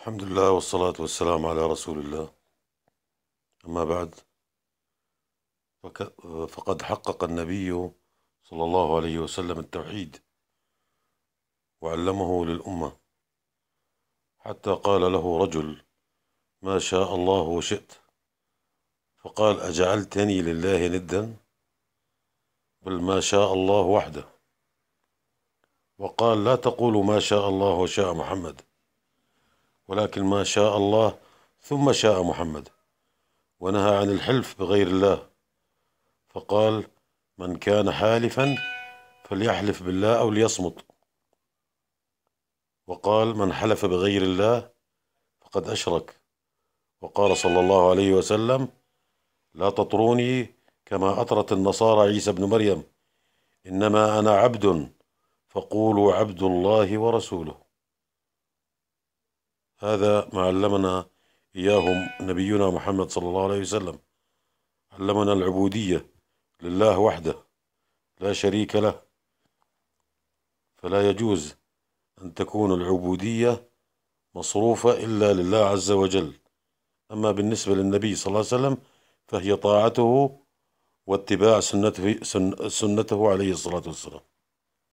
الحمد لله والصلاة والسلام على رسول الله أما بعد فقد حقق النبي صلى الله عليه وسلم التوحيد وعلمه للأمة حتى قال له رجل ما شاء الله وشئت فقال أجعلتني لله ندا بل ما شاء الله وحده وقال لا تقولوا ما شاء الله وشاء محمد ولكن ما شاء الله ثم شاء محمد ونهى عن الحلف بغير الله فقال من كان حالفا فليحلف بالله أو ليصمت وقال من حلف بغير الله فقد أشرك وقال صلى الله عليه وسلم لا تطروني كما أطرت النصارى عيسى بن مريم إنما أنا عبد فقولوا عبد الله ورسوله هذا ما علمنا إياهم نبينا محمد صلى الله عليه وسلم علمنا العبودية لله وحده لا شريك له فلا يجوز أن تكون العبودية مصروفة إلا لله عز وجل أما بالنسبة للنبي صلى الله عليه وسلم فهي طاعته واتباع سنته, سنته عليه الصلاة والسلام